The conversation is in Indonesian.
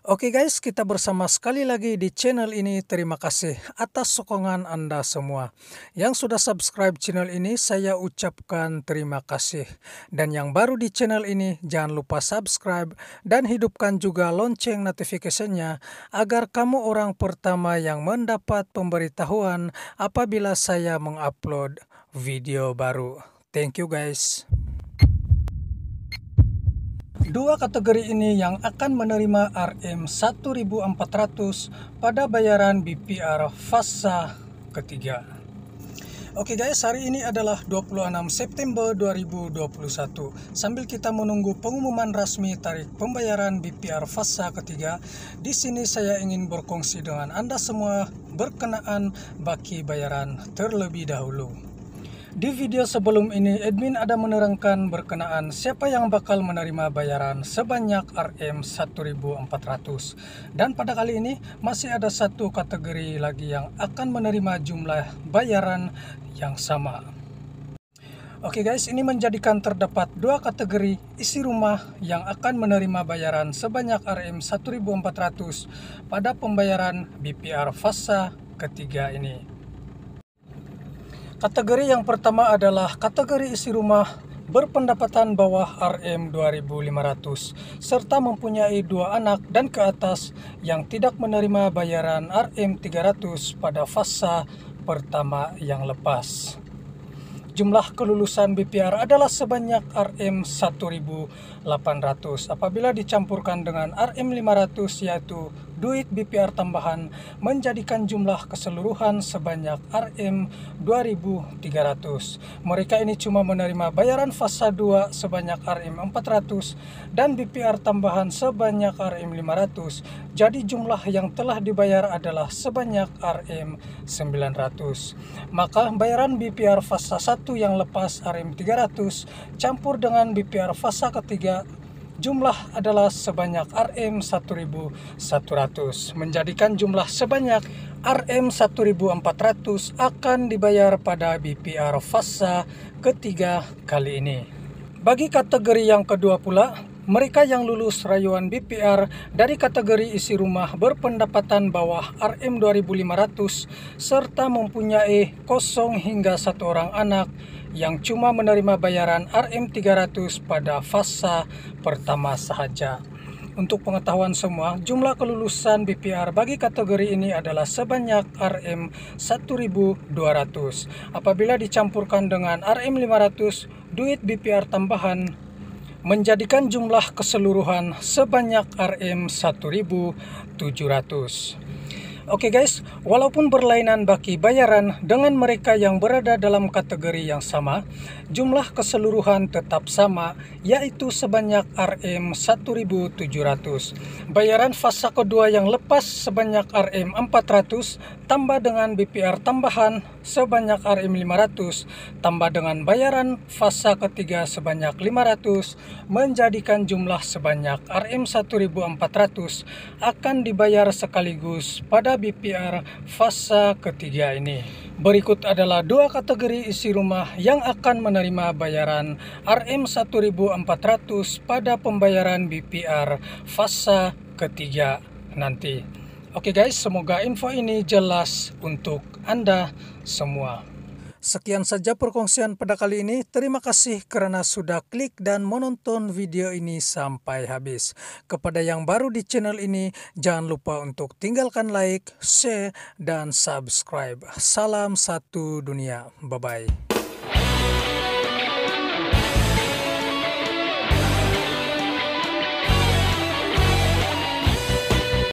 Oke okay guys, kita bersama sekali lagi di channel ini. Terima kasih atas sokongan Anda semua. Yang sudah subscribe channel ini, saya ucapkan terima kasih. Dan yang baru di channel ini, jangan lupa subscribe dan hidupkan juga lonceng notifikasinya agar kamu orang pertama yang mendapat pemberitahuan apabila saya mengupload video baru. Thank you guys. Dua kategori ini yang akan menerima RM1400 pada bayaran BPR fasa ketiga. Oke guys, hari ini adalah 26 September 2021. Sambil kita menunggu pengumuman resmi tarik pembayaran BPR fasa ketiga, di sini saya ingin berkongsi dengan Anda semua berkenaan baki bayaran terlebih dahulu. Di video sebelum ini, admin ada menerangkan berkenaan siapa yang bakal menerima bayaran sebanyak RM1.400. Dan pada kali ini, masih ada satu kategori lagi yang akan menerima jumlah bayaran yang sama. Oke okay guys, ini menjadikan terdapat dua kategori isi rumah yang akan menerima bayaran sebanyak RM1.400 pada pembayaran BPR fasa ketiga ini. Kategori yang pertama adalah kategori isi rumah berpendapatan bawah RM 2.500 serta mempunyai dua anak dan ke atas yang tidak menerima bayaran RM 300 pada fasa pertama yang lepas. Jumlah kelulusan BPR adalah sebanyak RM 1.800 apabila dicampurkan dengan RM 500 yaitu duit BPR tambahan menjadikan jumlah keseluruhan sebanyak RM 2.300. Mereka ini cuma menerima bayaran fasa 2 sebanyak RM 400 dan BPR tambahan sebanyak RM 500. Jadi jumlah yang telah dibayar adalah sebanyak RM 900. Maka bayaran BPR fasa 1 yang lepas RM 300 campur dengan BPR fasa ketiga jumlah adalah sebanyak RM1100 menjadikan jumlah sebanyak RM1400 akan dibayar pada BPR fasa ketiga kali ini. Bagi kategori yang kedua pula, mereka yang lulus rayuan BPR dari kategori isi rumah berpendapatan bawah RM2.500 serta mempunyai kosong hingga satu orang anak yang cuma menerima bayaran RM300 pada fasa pertama saja. Untuk pengetahuan semua, jumlah kelulusan BPR bagi kategori ini adalah sebanyak RM 1200. Apabila dicampurkan dengan RM 500, duit BPR tambahan menjadikan jumlah keseluruhan sebanyak RM 1700. Oke okay guys, walaupun berlainan baki bayaran dengan mereka yang berada dalam kategori yang sama, jumlah keseluruhan tetap sama, yaitu sebanyak RM1.700. Bayaran fasa kedua yang lepas sebanyak RM400, tambah dengan BPR tambahan sebanyak RM500, tambah dengan bayaran fasa ketiga sebanyak 500, menjadikan jumlah sebanyak RM1.400 akan dibayar sekaligus pada BPR fase ketiga ini. Berikut adalah dua kategori isi rumah yang akan menerima bayaran RM1400 pada pembayaran BPR fase ketiga nanti. Oke guys, semoga info ini jelas untuk Anda semua. Sekian saja perkongsian pada kali ini. Terima kasih karena sudah klik dan menonton video ini sampai habis. Kepada yang baru di channel ini, jangan lupa untuk tinggalkan like, share, dan subscribe. Salam satu dunia. Bye-bye.